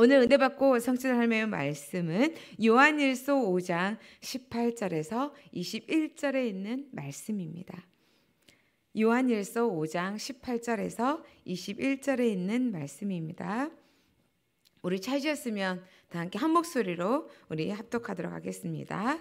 오늘 은혜 받고 성취를 할매의 말씀은 요한일서 5장 18절에서 21절에 있는 말씀입니다. 요한일서 5장 18절에서 21절에 있는 말씀입니다. 우리 찾으셨으면 다 함께 한 목소리로 우리 합독하도록 하겠습니다.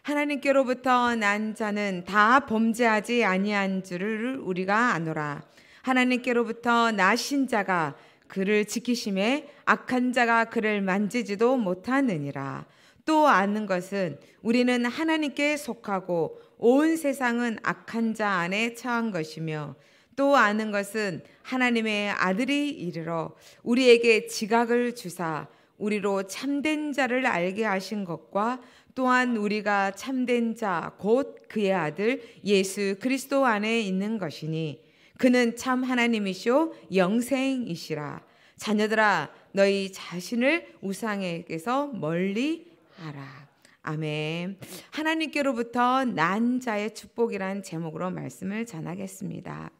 하나님께로부터 난 자는 다 범죄하지 아니한 줄을 우리가 아노라. 하나님께로부터 나신 자가 그를 지키심에 악한 자가 그를 만지지도 못하느니라. 또 아는 것은 우리는 하나님께 속하고 온 세상은 악한 자 안에 처한 것이며 또 아는 것은 하나님의 아들이 이르러 우리에게 지각을 주사 우리로 참된 자를 알게 하신 것과 또한 우리가 참된 자 곧 그의 아들 예수 그리스도 안에 있는 것이니 그는 참 하나님이시오 영생이시라. 자녀들아 너희 자신을 우상에게서 멀리 하라. 아멘. 하나님께로부터 난 자의 축복이란 제목으로 말씀을 전하겠습니다.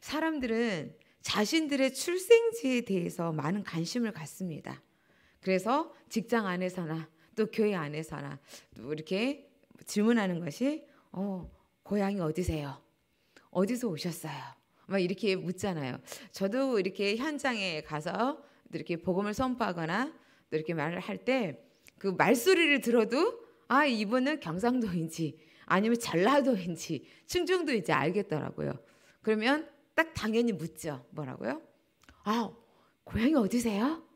사람들은 자신들의 출생지에 대해서 많은 관심을 갖습니다. 그래서 직장 안에서나 또 교회 안에서나 또 이렇게 질문하는 것이 어, 고향이 어디세요? 어디서 오셨어요? 막 이렇게 묻잖아요. 저도 이렇게 현장에 가서 이렇게 복음을 선포하거나 이렇게 말을 할 때 그 말소리를 들어도 아 이분은 경상도인지 아니면 전라도인지 충청도인지 알겠더라고요. 그러면 딱 당연히 묻죠. 뭐라고요? 아 고향이 어디세요?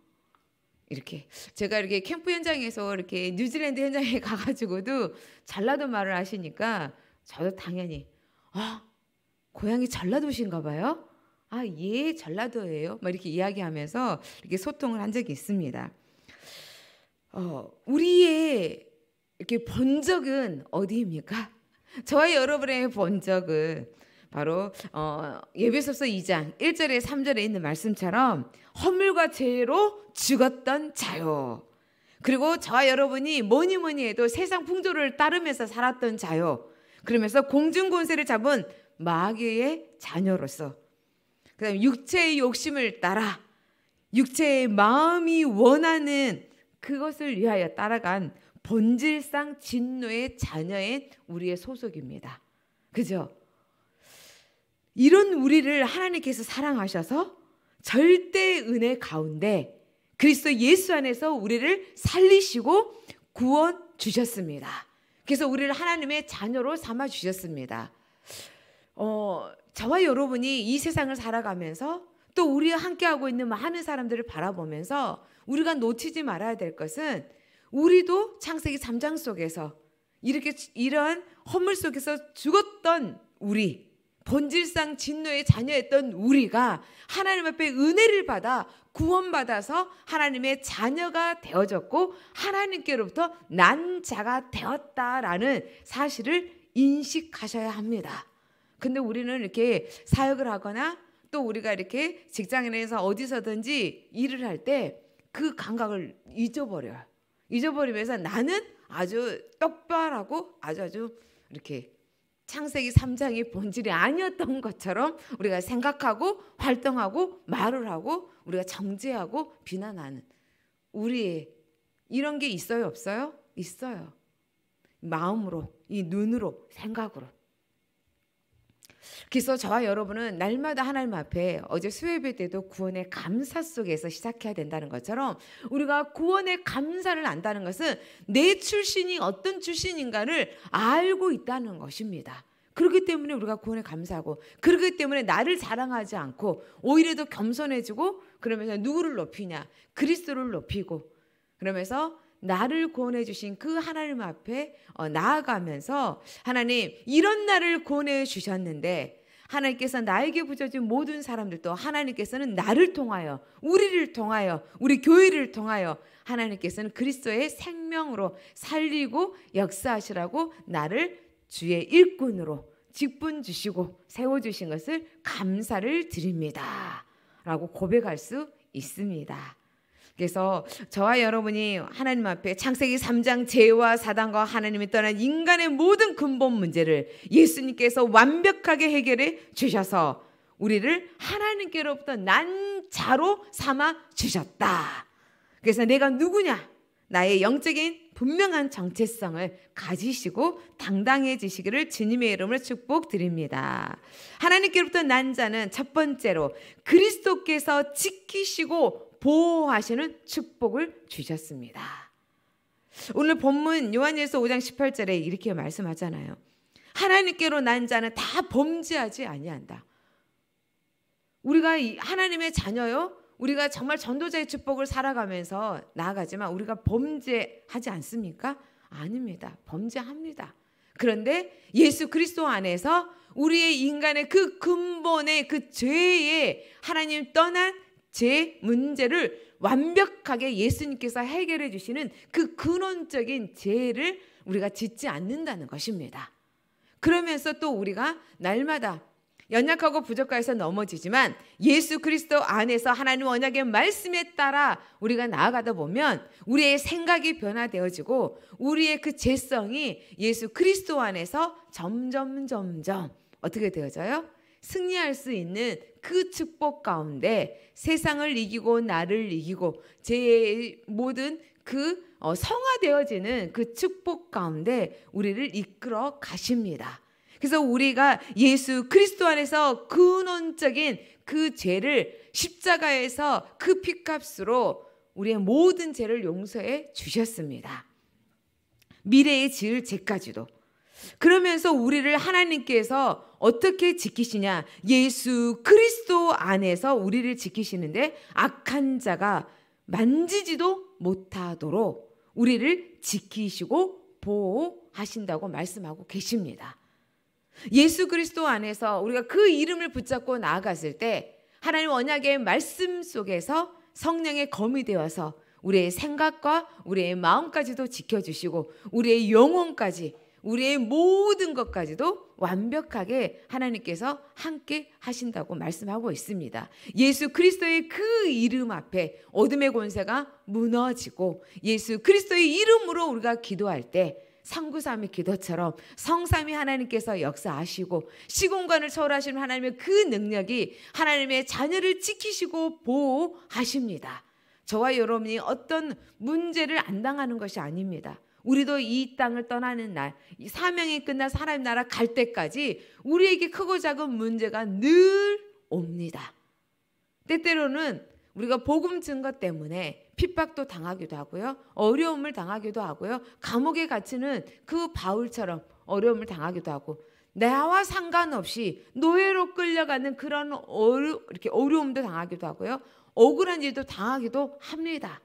이렇게 제가 이렇게 캠프 현장에서 이렇게 뉴질랜드 현장에 가가지고도 전라도 말을 하시니까 저도 당연히 아 고향이 전라도신가 봐요? 아, 예, 전라도예요. 막 이렇게 이야기하면서 이렇게 소통을 한 적이 있습니다. 어, 우리의 이렇게 본적은 어디입니까? 저와 여러분의 본적은 바로 어, 예배소서 2장 1절에 3절에 있는 말씀처럼 허물과 죄로 죽었던 자요. 그리고 저와 여러분이 뭐니 뭐니 해도 세상 풍조를 따르면서 살았던 자요. 그러면서 공중 권세를 잡은 마귀의 자녀로서 그다음 육체의 욕심을 따라 육체의 마음이 원하는 그것을 위하여 따라간 본질상 진노의 자녀인 우리의 소속입니다. 그죠? 이런 우리를 하나님께서 사랑하셔서 절대 은혜 가운데 그리스도 예수 안에서 우리를 살리시고 구원 주셨습니다. 그래서 우리를 하나님의 자녀로 삼아 주셨습니다. 어, 저와 여러분이 이 세상을 살아가면서 또 우리와 함께하고 있는 많은 사람들을 바라보면서 우리가 놓치지 말아야 될 것은 우리도 창세기 3장 속에서 이렇게 이런 허물 속에서 죽었던 우리 본질상 진노의 자녀였던 우리가 하나님 앞에 은혜를 받아 구원받아서 하나님의 자녀가 되어졌고 하나님께로부터 난 자가 되었다라는 사실을 인식하셔야 합니다. 근데 우리는 이렇게 사역을 하거나 또 우리가 이렇게 직장에서 어디서든지 일을 할 때 그 감각을 잊어버려요. 잊어버리면서 나는 아주 똑바하고 아주 아주 이렇게 창세기 3장의 본질이 아니었던 것처럼 우리가 생각하고 활동하고 말을 하고 우리가 정죄하고 비난하는 우리의 이런 게 있어요 없어요? 있어요. 마음으로 이 눈으로 생각으로 그래서 저와 여러분은 날마다 하나님 앞에 어제 수요일 때도 구원의 감사 속에서 시작해야 된다는 것처럼 우리가 구원의 감사를 안다는 것은 내 출신이 어떤 출신인가를 알고 있다는 것입니다. 그렇기 때문에 우리가 구원에 감사하고 그렇기 때문에 나를 자랑하지 않고 오히려 더 겸손해지고 그러면서 누구를 높이냐 그리스도를 높이고 그러면서 나를 구원해 주신 그 하나님 앞에 어, 나아가면서 하나님 이런 나를 구원해 주셨는데 하나님께서 나에게 부여준 모든 사람들도 하나님께서는 나를 통하여 우리를 통하여 우리 교회를 통하여 하나님께서는 그리스도의 생명으로 살리고 역사하시라고 나를 주의 일꾼으로 직분 주시고 세워 주신 것을 감사를 드립니다. 라고 고백할 수 있습니다. 그래서 저와 여러분이 하나님 앞에 창세기 3장 제와 사단과 하나님이 떠난 인간의 모든 근본 문제를 예수님께서 완벽하게 해결해 주셔서 우리를 하나님께로부터 난 자로 삼아 주셨다. 그래서 내가 누구냐? 나의 영적인 분명한 정체성을 가지시고 당당해지시기를 주님의 이름으로 축복드립니다. 하나님께로부터 난 자는 첫 번째로 그리스도께서 지키시고 보호하시는 축복을 주셨습니다. 오늘 본문 요한일서 5장 18절에 이렇게 말씀하잖아요. 하나님께로 난 자는 다 범죄하지 아니한다. 우리가 하나님의 자녀요. 우리가 정말 전도자의 축복을 살아가면서 나아가지만 우리가 범죄하지 않습니까? 아닙니다. 범죄합니다. 그런데 예수 그리스도 안에서 우리의 인간의 그 근본의 그 죄에 하나님 떠난 제 문제를 완벽하게 예수님께서 해결해 주시는 그 근원적인 죄를 우리가 짓지 않는다는 것입니다. 그러면서 또 우리가 날마다 연약하고 부족해서 넘어지지만 예수 그리스도 안에서 하나님 언약의 말씀에 따라 우리가 나아가다 보면 우리의 생각이 변화되어지고 우리의 그 죄성이 예수 그리스도 안에서 점점 점점 어떻게 되어져요? 승리할 수 있는 그 축복 가운데 세상을 이기고 나를 이기고 제 모든 그 어, 성화되어지는 그 축복 가운데 우리를 이끌어 가십니다. 그래서 우리가 예수 그리스도 안에서 근원적인 그 죄를 십자가에서 그 핏값으로 우리의 모든 죄를 용서해 주셨습니다. 미래에 지을 죄까지도 그러면서 우리를 하나님께서 어떻게 지키시냐? 예수 그리스도 안에서 우리를 지키시는데 악한 자가 만지지도 못하도록 우리를 지키시고 보호하신다고 말씀하고 계십니다. 예수 그리스도 안에서 우리가 그 이름을 붙잡고 나아갔을 때 하나님 언약의 말씀 속에서 성령의 검이 되어서 우리의 생각과 우리의 마음까지도 지켜주시고 우리의 영혼까지 우리의 모든 것까지도 완벽하게 하나님께서 함께 하신다고 말씀하고 있습니다. 예수 그리스도의 그 이름 앞에 어둠의 권세가 무너지고 예수 그리스도의 이름으로 우리가 기도할 때 상구삼위 기도처럼 성삼위 하나님께서 역사하시고 시공간을 초월하시는 하나님의 그 능력이 하나님의 자녀를 지키시고 보호하십니다. 저와 여러분이 어떤 문제를 안 당하는 것이 아닙니다. 우리도 이 땅을 떠나는 날, 이 사명이 끝나 사람 나라 갈 때까지 우리에게 크고 작은 문제가 늘 옵니다. 때때로는 우리가 복음 증거 때문에 핍박도 당하기도 하고요. 어려움을 당하기도 하고요. 감옥에 갇히는 그 바울처럼 어려움을 당하기도 하고 나와 상관없이 노예로 끌려가는 그런 어려, 이렇게 어려움도 당하기도 하고요. 억울한 일도 당하기도 합니다.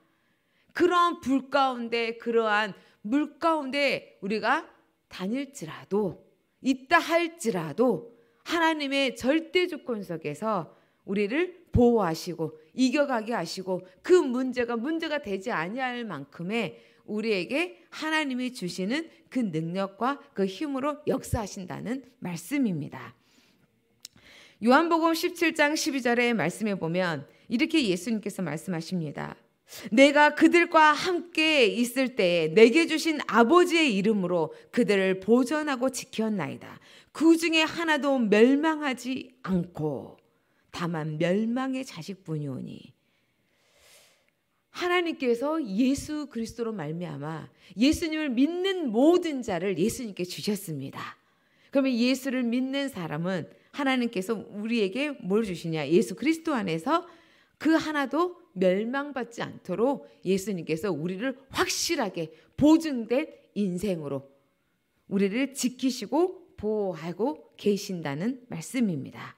그러한 불 가운데 그러한 물 가운데 우리가 다닐지라도 있다 할지라도 하나님의 절대 조건 속에서 우리를 보호하시고 이겨가게 하시고 그 문제가 문제가 되지 아니할 만큼의 우리에게 하나님이 주시는 그 능력과 그 힘으로 역사하신다는 말씀입니다. 요한복음 17장 1 2절에말씀해 보면 이렇게 예수님께서 말씀하십니다. 내가 그들과 함께 있을 때에 내게 주신 아버지의 이름으로 그들을 보전하고 지켰나이다. 그 중에 하나도 멸망하지 않고 다만 멸망의 자식뿐이오니 하나님께서 예수 그리스도로 말미암아 예수님을 믿는 모든 자를 예수님께 주셨습니다. 그러면 예수를 믿는 사람은 하나님께서 우리에게 뭘 주시냐? 예수 그리스도 안에서 그 하나도 멸망받지 않도록 예수님께서 우리를 확실하게 보증된 인생으로 우리를 지키시고 보호하고 계신다는 말씀입니다.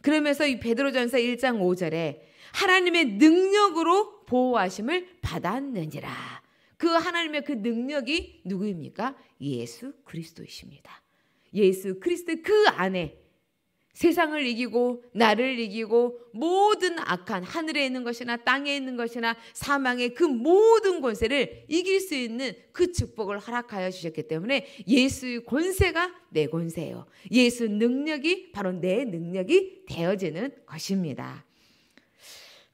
그러면서 이 베드로전서 1장 5절에 하나님의 능력으로 보호하심을 받았느니라. 그 하나님의 그 능력이 누구입니까? 예수 그리스도이십니다. 예수 그리스도 그 안에 세상을 이기고 나를 이기고 모든 악한 하늘에 있는 것이나 땅에 있는 것이나 사망의 그 모든 권세를 이길 수 있는 그 축복을 허락하여 주셨기 때문에 예수의 권세가 내 권세예요. 예수 능력이 바로 내 능력이 되어지는 것입니다.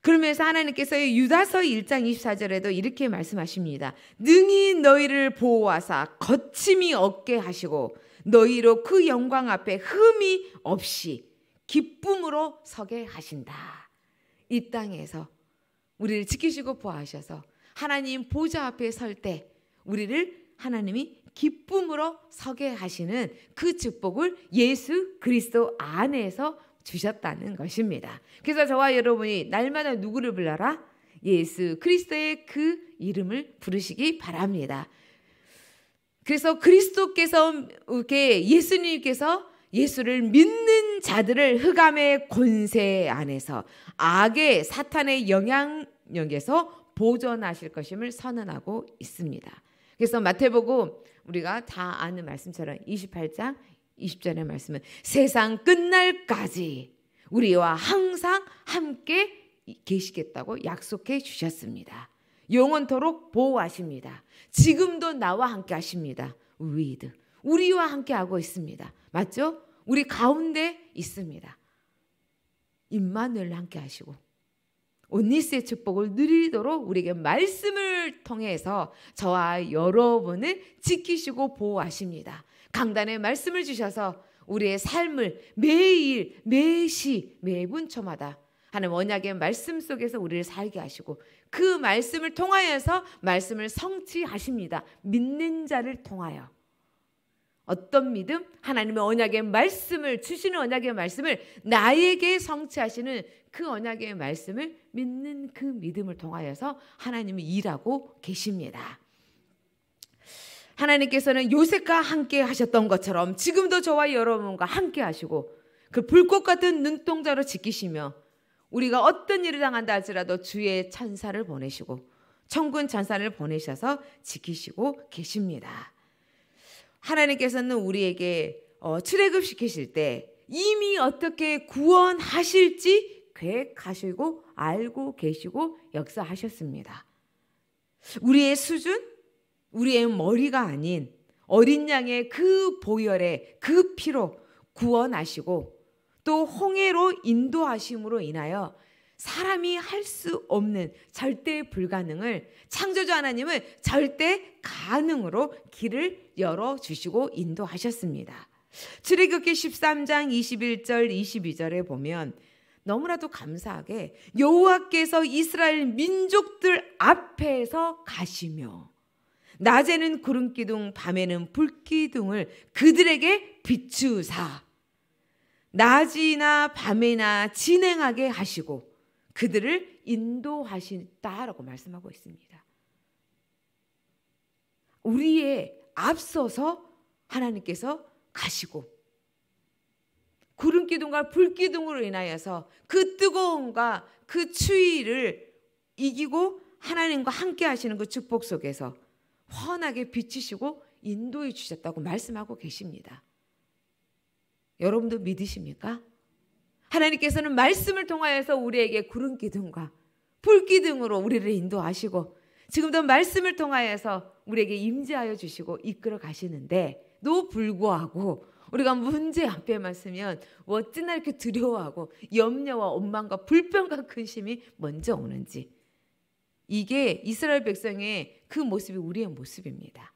그러면서 하나님께서 유다서 1장 24절에도 이렇게 말씀하십니다. 능히 너희를 보호하사 거침이 없게 하시고 너희로 그 영광 앞에 흠이 없이 기쁨으로 서게 하신다. 이 땅에서 우리를 지키시고 보호하셔서 하나님 보좌 앞에 설 때 우리를 하나님이 기쁨으로 서게 하시는 그 축복을 예수 그리스도 안에서 주셨다는 것입니다. 그래서 저와 여러분이 날마다 누구를 불러라? 예수 그리스도의 그 이름을 부르시기 바랍니다. 그래서 그리스도께서 이렇게 예수님께서 예수를 믿는 자들을 흑암의 권세 안에서 악의 사탄의 영향력에서 보존하실 것임을 선언하고 있습니다. 그래서 마태복음 우리가 다 아는 말씀처럼 28장 20절의 말씀은 세상 끝날까지 우리와 항상 함께 계시겠다고 약속해 주셨습니다. 영원토록 보호하십니다. 지금도 나와 함께 하십니다. 위드. 우리와 함께 하고 있습니다. 맞죠? 우리 가운데 있습니다. 임마누엘 함께 하시고 온니스의 축복을 누리도록 우리에게 말씀을 통해서 저와 여러분을 지키시고 보호하십니다. 강단의 말씀을 주셔서 우리의 삶을 매일 매시 매분초마다 하는 언약의 말씀 속에서 우리를 살게 하시고 그 말씀을 통하여서 말씀을 성취하십니다. 믿는 자를 통하여. 어떤 믿음? 하나님의 언약의 말씀을 주시는 언약의 말씀을 나에게 성취하시는 그 언약의 말씀을 믿는 그 믿음을 통하여서 하나님이 일하고 계십니다. 하나님께서는 요셉과 함께 하셨던 것처럼 지금도 저와 여러분과 함께 하시고 그 불꽃 같은 눈동자로 지키시며 우리가 어떤 일을 당한다 할지라도 주의 천사를 보내시고 천군 천사를 보내셔서 지키시고 계십니다. 하나님께서는 우리에게 어, 출애굽 시키실 때 이미 어떻게 구원하실지 계획하시고 알고 계시고 역사하셨습니다. 우리의 수준, 우리의 머리가 아닌 어린 양의 그 보혈에 그 피로 구원하시고 또 홍해로 인도하심으로 인하여 사람이 할 수 없는 절대 불가능을 창조주 하나님은 절대 가능으로 길을 열어 주시고 인도하셨습니다. 출애굽기 13장 21절 22절에 보면 너무나도 감사하게 여호와께서 이스라엘 민족들 앞에서 가시며 낮에는 구름 기둥 밤에는 불 기둥을 그들에게 비추사 낮이나 밤이나 진행하게 하시고 그들을 인도하신다라고 말씀하고 있습니다. 우리의 앞서서 하나님께서 가시고 구름 기둥과 불 기둥으로 인하여서 그 뜨거움과 그 추위를 이기고 하나님과 함께 하시는 그 축복 속에서 환하게 비치시고 인도해 주셨다고 말씀하고 계십니다. 여러분도 믿으십니까? 하나님께서는 말씀을 통하여서 우리에게 구름 기둥과 불 기둥으로 우리를 인도하시고 지금도 말씀을 통하여서 우리에게 임재하여 주시고 이끌어 가시는데도 불구하고 우리가 문제 앞에만 쓰면 어찌나 이렇게 두려워하고 염려와 원망과 불평과 근심이 먼저 오는지 이게 이스라엘 백성의 그 모습이 우리의 모습입니다.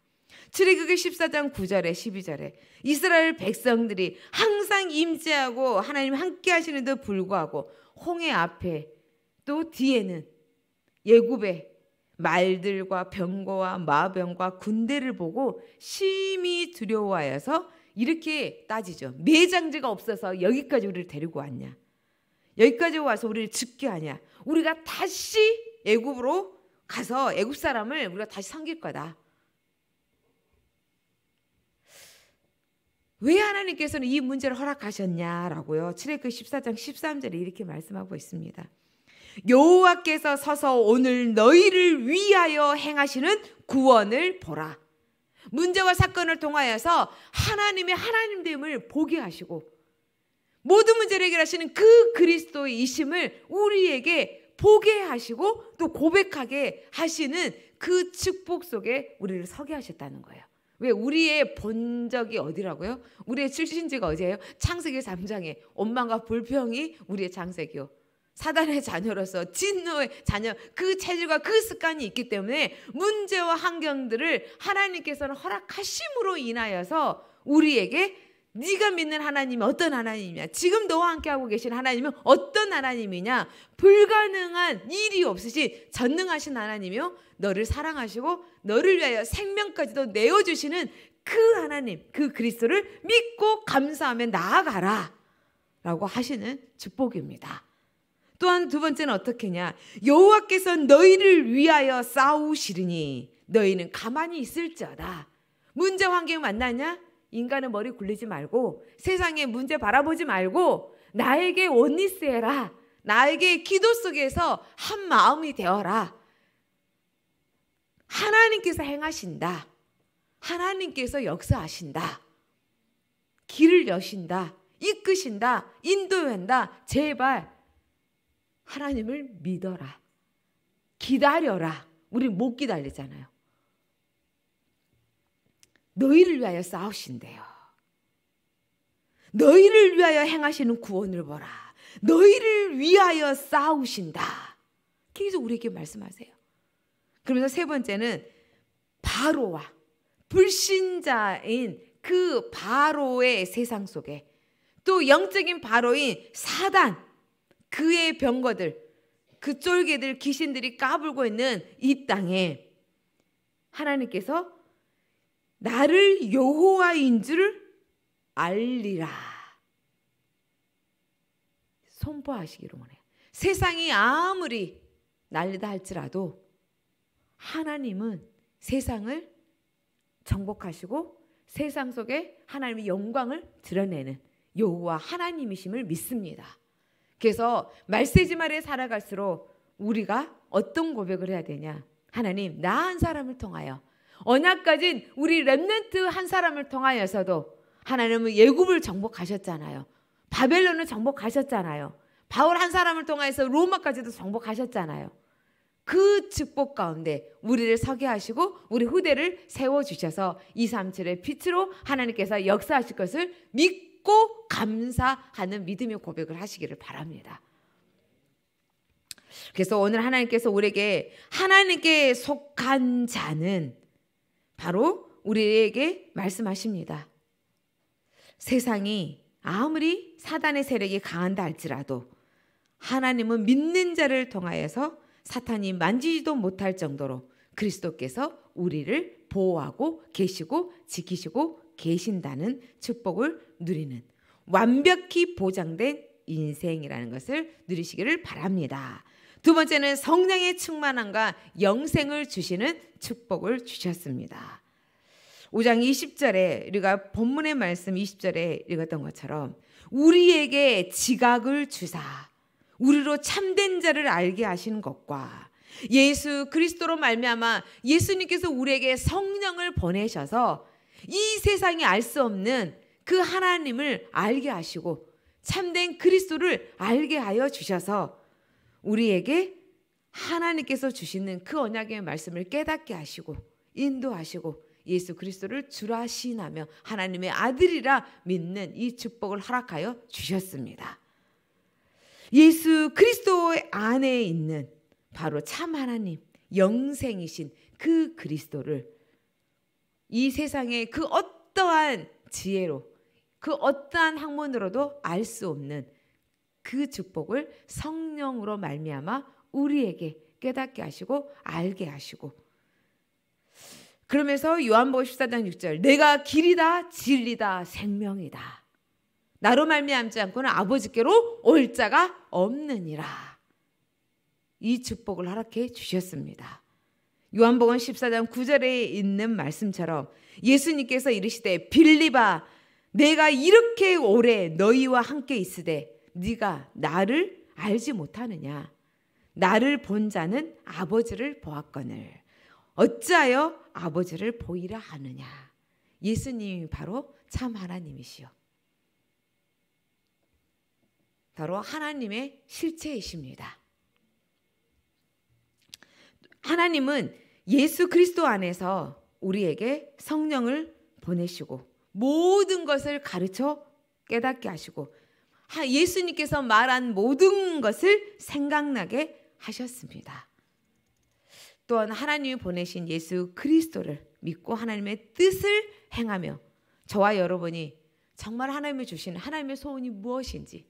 출애굽기 14장 9절에 12절에 이스라엘 백성들이 항상 임재하고 하나님 함께 하시는데 불구하고 홍해 앞에 또 뒤에는 예굽의 말들과 병거와 마병과 군대를 보고 심히 두려워하여서 이렇게 따지죠. 매장지가 없어서 여기까지 우리를 데리고 왔냐? 여기까지 와서 우리를 죽게 하냐? 우리가 다시 애굽으로 가서 애굽 사람을 우리가 다시 섬길 거다. 왜 하나님께서는 이 문제를 허락하셨냐라고요. 출애굽 14장 13절에 이렇게 말씀하고 있습니다. 여호와께서 서서 오늘 너희를 위하여 행하시는 구원을 보라. 문제와 사건을 통하여서 하나님의 하나님됨을 보게 하시고 모든 문제를 해결하시는 그그리스도 이심을 우리에게 보게 하시고 또 고백하게 하시는 그 축복 속에 우리를 서게 하셨다는 거예요. 왜 우리의 본적이 어디라고요? 우리의 출신지가 어디예요? 창세기 3장에 원망과 불평이 우리의 장세기요. 사단의 자녀로서 진노의 자녀 그 체질과 그 습관이 있기 때문에 문제와 환경들을 하나님께서는 허락하심으로 인하여서 우리에게 네가 믿는 하나님이 어떤 하나님이냐 지금 너와 함께하고 계신 하나님은 어떤 하나님이냐 불가능한 일이 없으신 전능하신 하나님이요 너를 사랑하시고 너를 위하여 생명까지도 내어주시는 그 하나님, 그 그리스도를 믿고 감사하며 나아가라. 라고 하시는 축복입니다. 또한 두 번째는 어떻게냐? 여호와께서 너희를 위하여 싸우시리니 너희는 가만히 있을지어다. 문제 환경 만나냐? 인간의 머리 굴리지 말고 세상의 문제 바라보지 말고 나에게 원리스해라. 나에게 기도 속에서 한 마음이 되어라. 하나님께서 행하신다. 하나님께서 역사하신다. 길을 여신다. 이끄신다. 인도한다. 제발 하나님을 믿어라. 기다려라. 우리 못 기다리잖아요. 너희를 위하여 싸우신대요. 너희를 위하여 행하시는 구원을 보라. 너희를 위하여 싸우신다. 계속 우리에게 말씀하세요. 그러면서 세 번째는 바로와 불신자인 그 바로의 세상 속에 또 영적인 바로인 사단 그의 병거들 그 쫄개들 귀신들이 까불고 있는 이 땅에 하나님께서 나를 여호와인 줄 알리라 선포하시기로 원해요. 세상이 아무리 난리다 할지라도 하나님은 세상을 정복하시고 세상 속에 하나님의 영광을 드러내는 여호와 하나님이심을 믿습니다. 그래서 말세지말에 살아갈수록 우리가 어떤 고백을 해야 되냐? 하나님 나 한 사람을 통하여 언약 가진 우리 렘넌트 한 사람을 통하여서도 하나님은 예굽을 정복하셨잖아요. 바벨론을 정복하셨잖아요. 바울 한 사람을 통해서 로마까지도 정복하셨잖아요. 그 축복 가운데 우리를 서게 하시고 우리 후대를 세워 주셔서 237의 빛으로 하나님께서 역사하실 것을 믿고 감사하는 믿음의 고백을 하시기를 바랍니다. 그래서 오늘 하나님께서 우리에게 하나님께 속한 자는 바로 우리에게 말씀하십니다. 세상이 아무리 사단의 세력이 강한다 할지라도 하나님은 믿는 자를 통하여서 사탄이 만지지도 못할 정도로 그리스도께서 우리를 보호하고 계시고 지키시고 계신다는 축복을 누리는 완벽히 보장된 인생이라는 것을 누리시기를 바랍니다. 두 번째는 성령의 충만함과 영생을 주시는 축복을 주셨습니다. 5장 20절에 우리가 본문의 말씀 20절에 읽었던 것처럼 우리에게 지각을 주사 우리로 참된 자를 알게 하신 것과 예수 그리스도로 말미암아 예수님께서 우리에게 성령을 보내셔서 이세상에알 수 없는 그 하나님을 알게 하시고 참된 그리스도를 알게 하여 주셔서 우리에게 하나님께서 주시는 그 언약의 말씀을 깨닫게 하시고 인도하시고 예수 그리스도를 주라 시인하며 하나님의 아들이라 믿는 이 축복을 허락하여 주셨습니다. 예수 그리스도 안에 있는 바로 참 하나님, 영생이신 그 그리스도를 이 세상의 그 어떠한 지혜로 그 어떠한 학문으로도 알 수 없는 그 축복을 성령으로 말미암아 우리에게 깨닫게 하시고 알게 하시고 그러면서 요한복음 14장 6절 내가 길이다 진리다 생명이다 나로 말미암지 않고는 아버지께로 올 자가 없느니라. 이 축복을 허락해 주셨습니다. 요한복음 14장 9절에 있는 말씀처럼 예수님께서 이르시되 빌리바 내가 이렇게 오래 너희와 함께 있으되 네가 나를 알지 못하느냐 나를 본 자는 아버지를 보았거늘 어찌하여 아버지를 보이라 하느냐 예수님이 바로 참 하나님이시요 바로 하나님의 실체이십니다. 하나님은 예수 그리스도 안에서 우리에게 성령을 보내시고 모든 것을 가르쳐 깨닫게 하시고 예수님께서 말한 모든 것을 생각나게 하셨습니다. 또한 하나님이 보내신 예수 그리스도를 믿고 하나님의 뜻을 행하며 저와 여러분이 정말 하나님이 주신 하나님의 소원이 무엇인지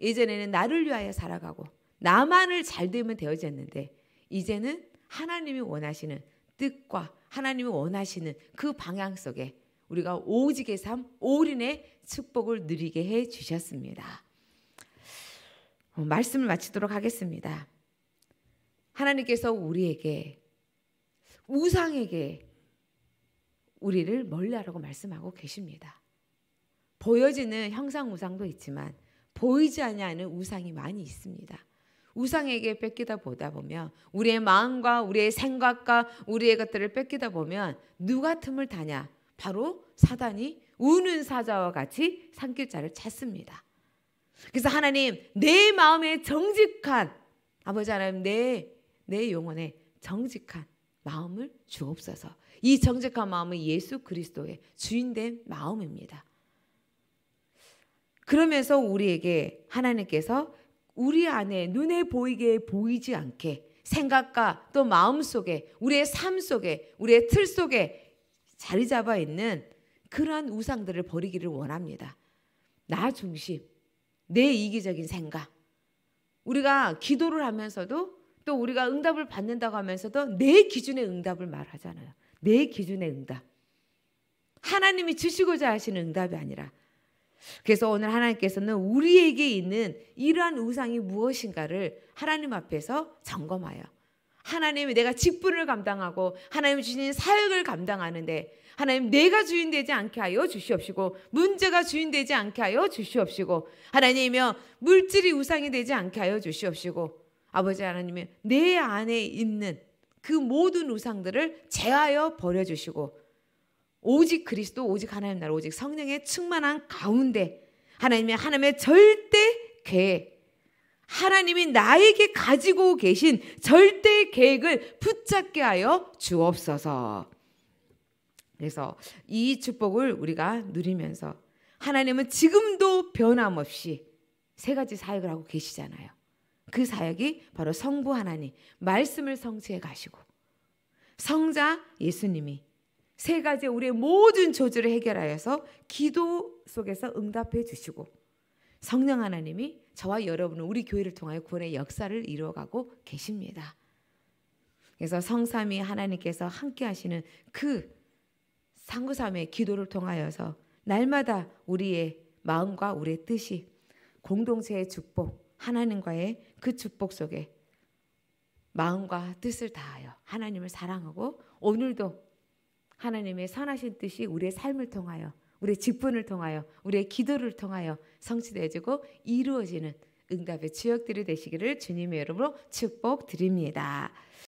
예전에는 나를 위하여 살아가고 나만을 잘 되면 되어졌는데 이제는 하나님이 원하시는 뜻과 하나님이 원하시는 그 방향 속에 우리가 오직의 삶, 올인의 축복을 누리게 해 주셨습니다. 어, 말씀을 마치도록 하겠습니다. 하나님께서 우리에게 우상에게 우리를 멀리하라고 말씀하고 계십니다. 보여지는 형상 우상도 있지만 보이지 않냐는 우상이 많이 있습니다. 우상에게 뺏기다 보다 보면 우리의 마음과 우리의 생각과 우리의 것들을 뺏기다 보면 누가 틈을 타냐? 바로 사단이 우는 사자와 같이 산길자를 찾습니다. 그래서 하나님 내 마음에 정직한 아버지 하나님 내 내 영혼에 정직한 마음을 주옵소서. 이 정직한 마음은 예수 그리스도의 주인된 마음입니다. 그러면서 우리에게 하나님께서 우리 안에 눈에 보이게 보이지 않게 생각과 또 마음 속에 우리의 삶 속에 우리의 틀 속에 자리 잡아 있는 그러한 우상들을 버리기를 원합니다. 나 중심, 내 이기적인 생각. 우리가 기도를 하면서도 또 우리가 응답을 받는다고 하면서도 내 기준의 응답을 말하잖아요. 내 기준의 응답. 하나님이 주시고자 하시는 응답이 아니라 그래서 오늘 하나님께서는 우리에게 있는 이러한 우상이 무엇인가를 하나님 앞에서 점검하여 하나님이 내가 직분을 감당하고 하나님 주신 사역을 감당하는데 하나님 내가 주인 되지 않게 하여 주시옵시고 문제가 주인 되지 않게 하여 주시옵시고 하나님이여 물질이 우상이 되지 않게 하여 주시옵시고 아버지 하나님이내 안에 있는 그 모든 우상들을 제하여 버려 주시고 오직 그리스도, 오직 하나님 나라, 오직 성령의 충만한 가운데 하나님의 하나님의 절대 계획, 하나님이 나에게 가지고 계신 절대 계획을 붙잡게 하여 주옵소서. 그래서 이 축복을 우리가 누리면서 하나님은 지금도 변함없이 세 가지 사역을 하고 계시잖아요. 그 사역이 바로 성부 하나님, 말씀을 성취해 가시고 성자 예수님이 세 가지 우리의 모든 조주를 해결하여서 기도 속에서 응답해 주시고 성령 하나님이 저와 여러분은 우리 교회를 통하여 구원의 역사를 이루어가고 계십니다. 그래서 성삼위 하나님께서 함께 하시는 그 상구삼의 기도를 통하여서 날마다 우리의 마음과 우리의 뜻이 공동체의 축복, 하나님과의 그 축복 속에 마음과 뜻을 다하여 하나님을 사랑하고 오늘도 하나님의 선하신 뜻이 우리의 삶을 통하여 우리의 직분을 통하여 우리의 기도를 통하여 성취되어지고 이루어지는 응답의 주역들이 되시기를 주님의 이름으로 축복드립니다.